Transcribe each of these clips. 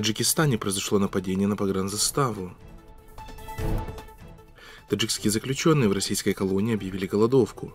Таджикистане произошло нападение на погранзаставу. Таджикские заключенные в российской колонии объявили голодовку.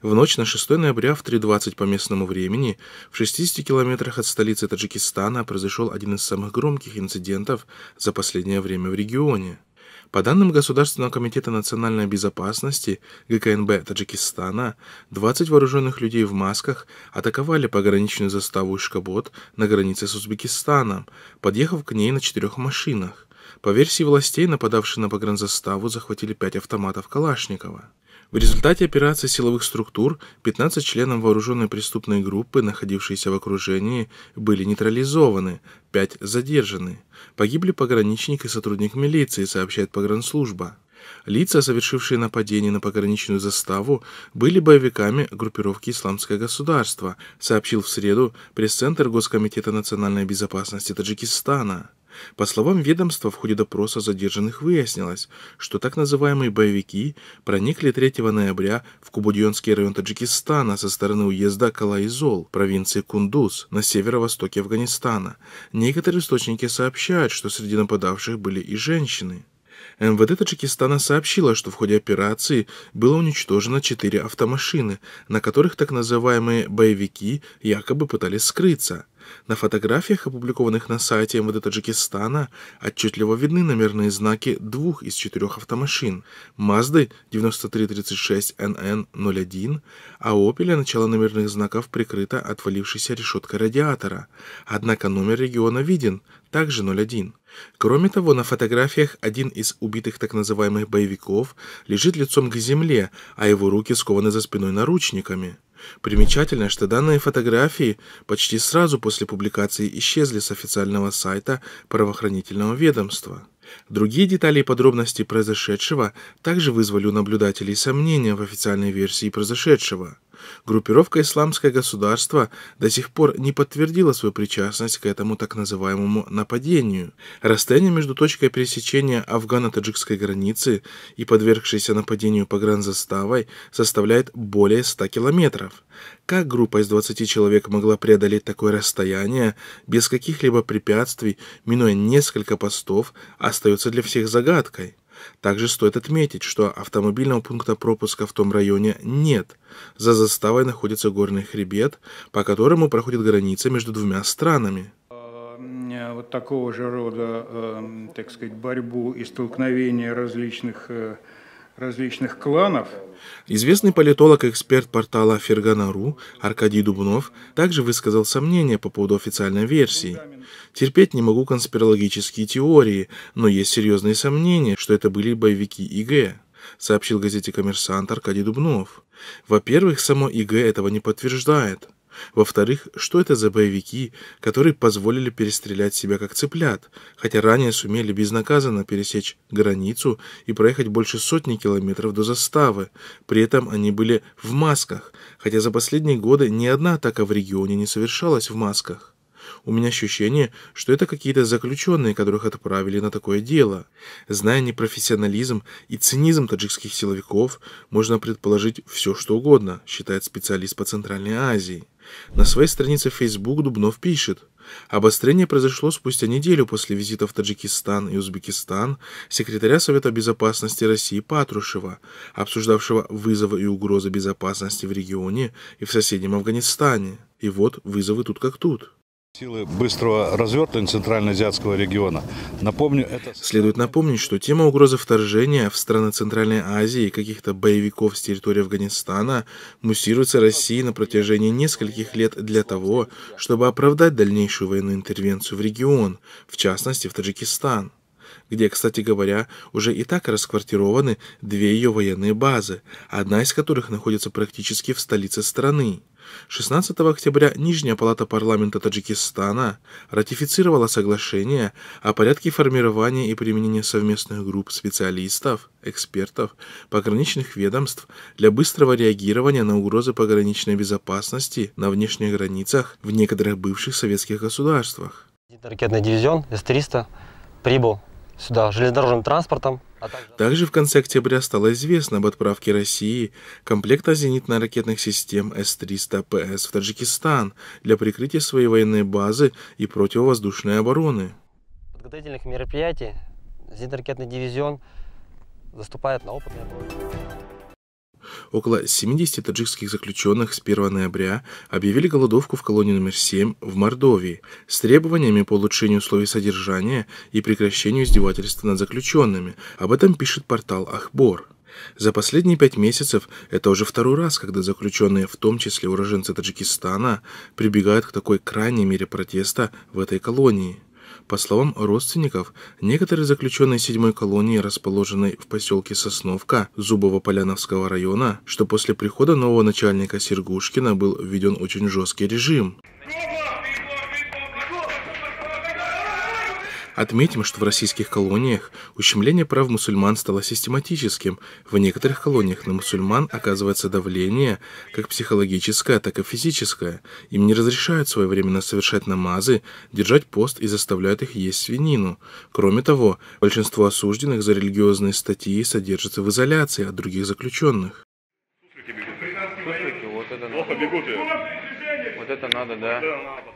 В ночь на 6 ноября в 3.20 по местному времени в 60 километрах от столицы Таджикистана произошел один из самых громких инцидентов за последнее время в регионе – по данным Государственного комитета национальной безопасности ГКНБ Таджикистана, 20 вооруженных людей в масках атаковали пограничную заставу Ишкабот на границе с Узбекистаном, подъехав к ней на четырех машинах. По версии властей, нападавшие на погранзаставу захватили пять автоматов Калашникова. В результате операции силовых структур 15 членов вооруженной преступной группы, находившиеся в окружении, были нейтрализованы, 5 задержаны. Погибли пограничник и сотрудник милиции, сообщает погранслужба. Лица, совершившие нападение на пограничную заставу, были боевиками группировки «Исламское государство», сообщил в среду пресс-центр Госкомитета национальной безопасности Таджикистана. По словам ведомства, в ходе допроса задержанных выяснилось, что так называемые боевики проникли 3 ноября в Кубудьонский район Таджикистана со стороны уезда Калайзол, провинции Кундуз, на северо-востоке Афганистана. Некоторые источники сообщают, что среди нападавших были и женщины. МВД Таджикистана сообщило, что в ходе операции было уничтожено четыре автомашины, на которых так называемые «боевики» якобы пытались скрыться – на фотографиях, опубликованных на сайте МВД Таджикистана, отчетливо видны номерные знаки двух из четырех автомашин – Мазды 9336NN01, а у «Опеля» начало номерных знаков прикрыто отвалившейся решеткой радиатора, однако номер региона виден, также 01. Кроме того, на фотографиях один из убитых так называемых боевиков лежит лицом к земле, а его руки скованы за спиной наручниками. Примечательно, что данные фотографии почти сразу после публикации исчезли с официального сайта правоохранительного ведомства. Другие детали и подробности произошедшего также вызвали у наблюдателей сомнения в официальной версии произошедшего – группировка «Исламское государство» до сих пор не подтвердила свою причастность к этому так называемому нападению. Расстояние между точкой пересечения афгано-таджикской границы и подвергшейся нападению погранзаставой составляет более 100 километров. Как группа из 20 человек могла преодолеть такое расстояние без каких-либо препятствий, минуя несколько постов, остается для всех загадкой. Также стоит отметить, что автомобильного пункта пропуска в том районе нет. За заставой находится горный хребет, по которому проходит граница между двумя странами э, вот такого же рода, эм, так сказать, борьбу и столкновение различных э, различных кланов. Известный политолог и эксперт портала Фергана.ру Аркадий Дубнов также высказал сомнения по поводу официальной версии. Терпеть не могу конспирологические теории, но есть серьезные сомнения, что это были боевики ИГ сообщил газете «Коммерсант» Аркадий Дубнов. Во-первых, само ИГ этого не подтверждает. Во-вторых, что это за боевики, которые позволили перестрелять себя как цыплят, хотя ранее сумели безнаказанно пересечь границу и проехать больше сотни километров до заставы. При этом они были в масках, хотя за последние годы ни одна атака в регионе не совершалась в масках. У меня ощущение, что это какие-то заключенные, которых отправили на такое дело. Зная непрофессионализм и цинизм таджикских силовиков, можно предположить все, что угодно, считает специалист по Центральной Азии. На своей странице Facebook Дубнов пишет, Обострение произошло спустя неделю после визита в Таджикистан и Узбекистан секретаря Совета безопасности России Патрушева, обсуждавшего вызовы и угрозы безопасности в регионе и в соседнем Афганистане. И вот вызовы тут как тут. Силы быстрого развертывания Центральноазиатского региона. Напомню, это... Следует напомнить, что тема угрозы вторжения в страны Центральной Азии и каких-то боевиков с территории Афганистана муссируется Россией на протяжении нескольких лет для того, чтобы оправдать дальнейшую военную интервенцию в регион, в частности в Таджикистан где, кстати говоря, уже и так расквартированы две ее военные базы, одна из которых находится практически в столице страны. 16 октября Нижняя палата парламента Таджикистана ратифицировала соглашение о порядке формирования и применения совместных групп специалистов, экспертов, пограничных ведомств для быстрого реагирования на угрозы пограничной безопасности на внешних границах в некоторых бывших советских государствах. Ракетный дивизион С-300 прибыл сюда железнодорожным транспортом а также в конце октября стало известно об отправке России комплекта зенитно-ракетных систем С-300ПС в Таджикистан для прикрытия своей военной базы и противовоздушной обороны. Подготовительных мероприятий зенитно-ракетный дивизион заступает на опытный оборот. Около 70 таджикских заключенных с 1 ноября объявили голодовку в колонии номер 7 в Мордовии с требованиями по улучшению условий содержания и прекращению издевательств над заключенными. Об этом пишет портал Ахбор. За последние пять месяцев это уже второй раз, когда заключенные, в том числе уроженцы Таджикистана, прибегают к такой крайней мере протеста в этой колонии. По словам родственников, некоторые заключенные седьмой колонии, расположенной в поселке Сосновка Зубово-Поляновского района, что после прихода нового начальника Сергушкина был введен очень жесткий режим. Отметим, что в российских колониях ущемление прав мусульман стало систематическим. В некоторых колониях на мусульман оказывается давление, как психологическое, так и физическое. Им не разрешают своевременно совершать намазы, держать пост и заставляют их есть свинину. Кроме того, большинство осужденных за религиозные статьи содержатся в изоляции от других заключенных. Слушайте, бегут. Слушайте, вот это надо. Плохо бегут. Вот это надо, да.